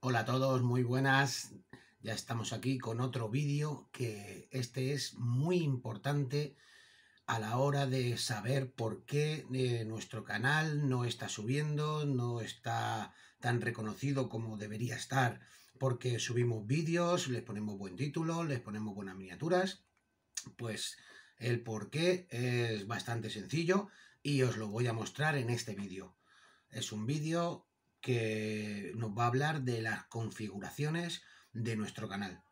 Hola a todos, muy buenas. Ya estamos aquí con otro vídeo que este es muy importante a la hora de saber por qué eh, nuestro canal no está subiendo, no está tan reconocido como debería estar, porque subimos vídeos, les ponemos buen título, les ponemos buenas miniaturas, pues el por qué es bastante sencillo y os lo voy a mostrar en este vídeo. Es un vídeo que nos va a hablar de las configuraciones de nuestro canal.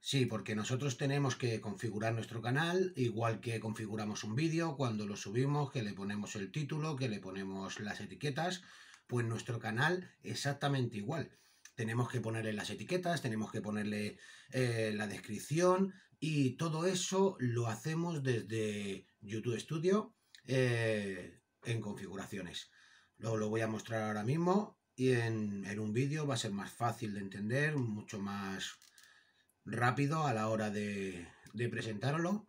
Sí, porque nosotros tenemos que configurar nuestro canal, igual que configuramos un vídeo, cuando lo subimos, que le ponemos el título, que le ponemos las etiquetas, pues nuestro canal exactamente igual. Tenemos que ponerle las etiquetas, tenemos que ponerle eh, la descripción y todo eso lo hacemos desde YouTube Studio eh, en configuraciones. lo voy a mostrar ahora mismo y en, un vídeo va a ser más fácil de entender, mucho más rápido a la hora de, presentarlo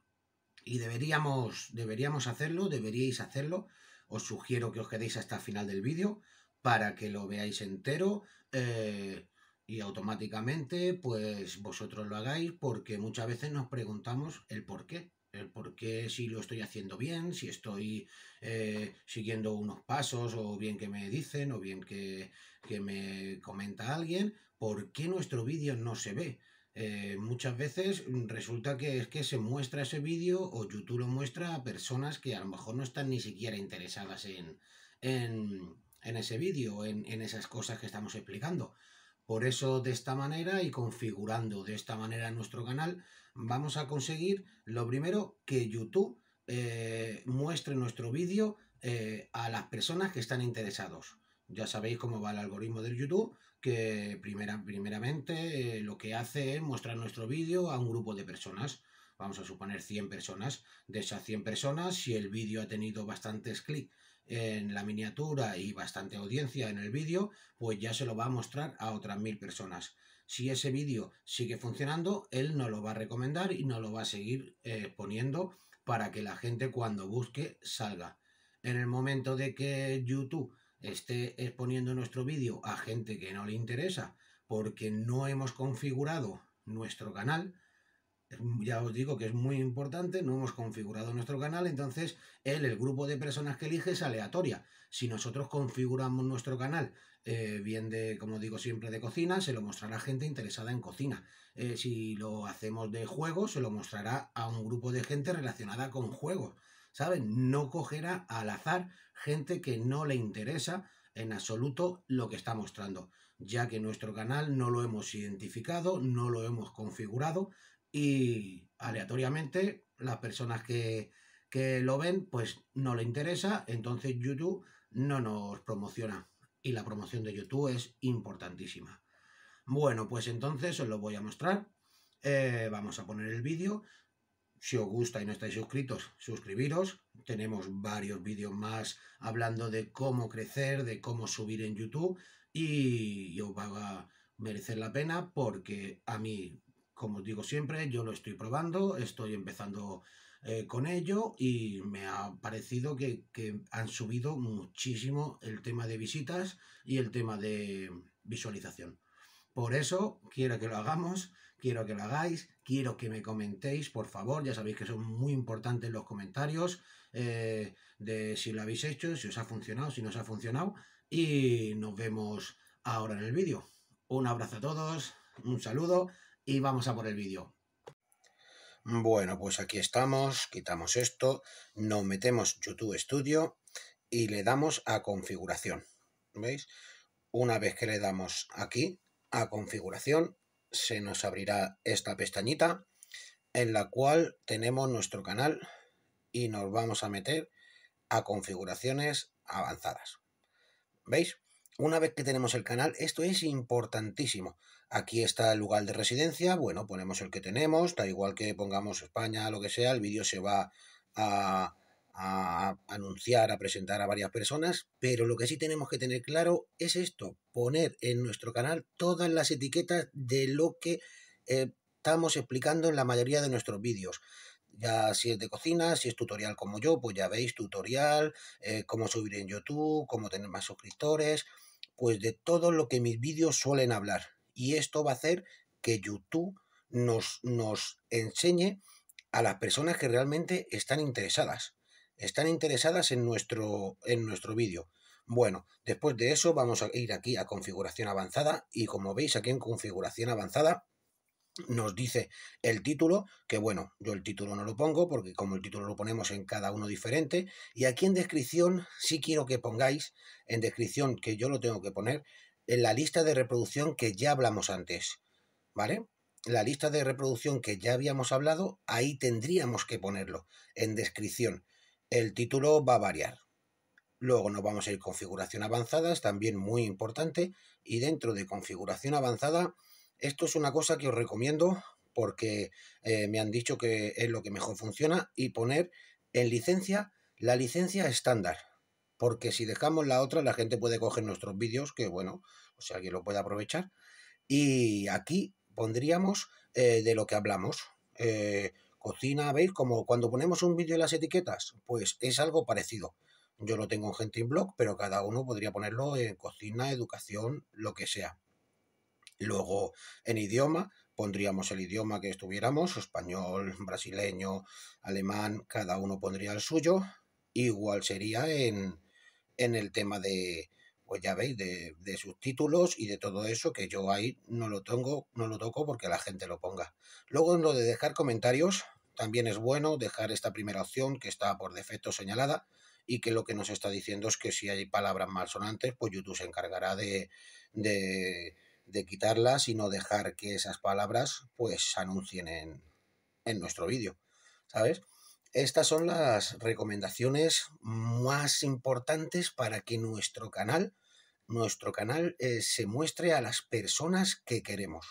y deberíamos, deberíamos hacerlo, deberíais hacerlo. Os sugiero que os quedéis hasta el final del vídeo para que lo veáis entero eh, y automáticamente pues vosotros lo hagáis porque muchas veces nos preguntamos el por qué el por qué si lo estoy haciendo bien, si estoy eh, siguiendo unos pasos o bien que me dicen o bien que, me comenta alguien, por qué nuestro vídeo no se ve. Eh, muchas veces resulta que es que se muestra ese vídeo o YouTube lo muestra a personas que a lo mejor no están ni siquiera interesadas en, ese vídeo, en, en esas cosas que estamos explicando. Por eso de esta manera y configurando de esta manera nuestro canal vamos a conseguir lo primero que YouTube eh, muestre nuestro vídeo eh, a las personas que están interesados. Ya sabéis cómo va el algoritmo de YouTube, que primera, primeramente eh, lo que hace es mostrar nuestro vídeo a un grupo de personas. Vamos a suponer 100 personas. De esas 100 personas, si el vídeo ha tenido bastantes clics en la miniatura y bastante audiencia en el vídeo, pues ya se lo va a mostrar a otras mil personas. Si ese vídeo sigue funcionando, él no lo va a recomendar y no lo va a seguir exponiendo eh, poniendo para que la gente cuando busque salga. En el momento de que YouTube esté exponiendo nuestro vídeo a gente que no le interesa porque no hemos configurado nuestro canal, ya os digo que es muy importante, no hemos configurado nuestro canal, entonces él, el grupo de personas que elige es aleatoria. Si nosotros configuramos nuestro canal, eh, bien de, como digo siempre, de cocina, se lo mostrará a gente interesada en cocina. Eh, si lo hacemos de juego, se lo mostrará a un grupo de gente relacionada con juegos. ¿Saben? No cogerá al azar gente que no le interesa en absoluto lo que está mostrando, ya que nuestro canal no lo hemos identificado, no lo hemos configurado, y aleatoriamente las personas que, lo ven pues no le interesa, entonces YouTube no nos promociona y la promoción de YouTube es importantísima. Bueno, pues entonces os lo voy a mostrar. Eh, vamos a poner el vídeo. Si os gusta y no estáis suscritos, suscribiros. Tenemos varios vídeos más hablando de cómo crecer, de cómo subir en YouTube y, yo va a merecer la pena porque a mí como os digo siempre, yo lo estoy probando, estoy empezando eh, con ello y me ha parecido que, han subido muchísimo el tema de visitas y el tema de visualización. Por eso quiero que lo hagamos, quiero que lo hagáis, quiero que me comentéis, por favor, ya sabéis que son muy importantes los comentarios eh, de si lo habéis hecho, si os ha funcionado, si no os ha funcionado y nos vemos ahora en el vídeo. Un abrazo a todos, un saludo y vamos a por el vídeo. Bueno, pues aquí estamos, quitamos esto, nos metemos YouTube Studio y le damos a configuración. ¿Veis? Una vez que le damos aquí a configuración, se nos abrirá esta pestañita en la cual tenemos nuestro canal y nos vamos a meter a configuraciones avanzadas. ¿Veis? Una vez que tenemos el canal, esto es importantísimo. Aquí está el lugar de residencia, bueno, ponemos el que tenemos, da igual que pongamos España, lo que sea, el vídeo se va a, anunciar, a presentar a varias personas, pero lo que sí tenemos que tener claro es esto, poner en nuestro canal todas las etiquetas de lo que eh, estamos explicando en la mayoría de nuestros vídeos. Ya si es de cocina, si es tutorial como yo, pues ya veis tutorial, eh, cómo subir en YouTube, cómo tener más suscriptores, pues de todo lo que mis vídeos suelen hablar. Y esto va a hacer que YouTube nos, nos enseñe a las personas que realmente están interesadas. Están interesadas en nuestro, en nuestro vídeo. Bueno, después de eso vamos a ir aquí a configuración avanzada y como veis aquí en configuración avanzada nos dice el título, que bueno, yo el título no lo pongo porque como el título lo ponemos en cada uno diferente, y aquí en descripción sí quiero que pongáis, en descripción que yo lo tengo que poner, en la lista de reproducción que ya hablamos antes, ¿vale? La lista de reproducción que ya habíamos hablado, ahí tendríamos que ponerlo en descripción. El título va a variar. Luego nos vamos a ir configuración avanzada, es también muy importante. Y dentro de configuración avanzada, esto es una cosa que os recomiendo porque eh, me han dicho que es lo que mejor funciona y poner en licencia la licencia estándar, porque si dejamos la otra, la gente puede coger nuestros vídeos, que bueno, o sea, alguien lo puede aprovechar. Y aquí pondríamos eh, de lo que hablamos. Eh, cocina, ¿veis? Como cuando ponemos un vídeo en las etiquetas, pues es algo parecido. Yo lo tengo en gente en blog, pero cada uno podría ponerlo en cocina, educación, lo que sea. Luego, en idioma, pondríamos el idioma que estuviéramos, español, brasileño, alemán, cada uno pondría el suyo. Igual sería en, en el tema de, pues ya veis, de, de subtítulos y de todo eso, que yo ahí no lo, tengo, no lo toco porque la gente lo ponga. Luego en lo de dejar comentarios, también es bueno dejar esta primera opción que está por defecto señalada y que lo que nos está diciendo es que si hay palabras malsonantes, pues YouTube se encargará de, de, de quitarlas y no dejar que esas palabras pues anuncien en, en nuestro vídeo, ¿sabes? Estas son las recomendaciones más importantes para que nuestro canal, nuestro canal eh, se muestre a las personas que queremos.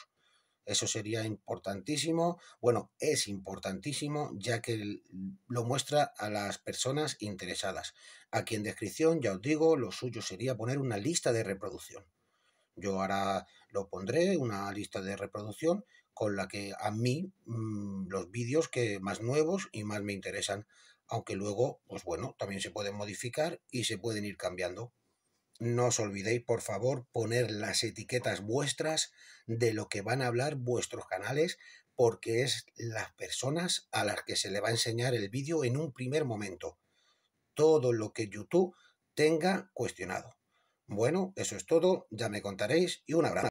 Eso sería importantísimo. Bueno, es importantísimo ya que lo muestra a las personas interesadas. Aquí en descripción, ya os digo, lo suyo sería poner una lista de reproducción. Yo ahora lo pondré, una lista de reproducción con la que a mí mm, los vídeos que más nuevos y más me interesan, aunque luego, pues bueno, también se pueden modificar y se pueden ir cambiando. No os olvidéis, por favor, poner las etiquetas vuestras de lo que van a hablar vuestros canales, porque es las personas a las que se le va a enseñar el vídeo en un primer momento. Todo lo que YouTube tenga cuestionado. Bueno, eso es todo, ya me contaréis y un abrazo.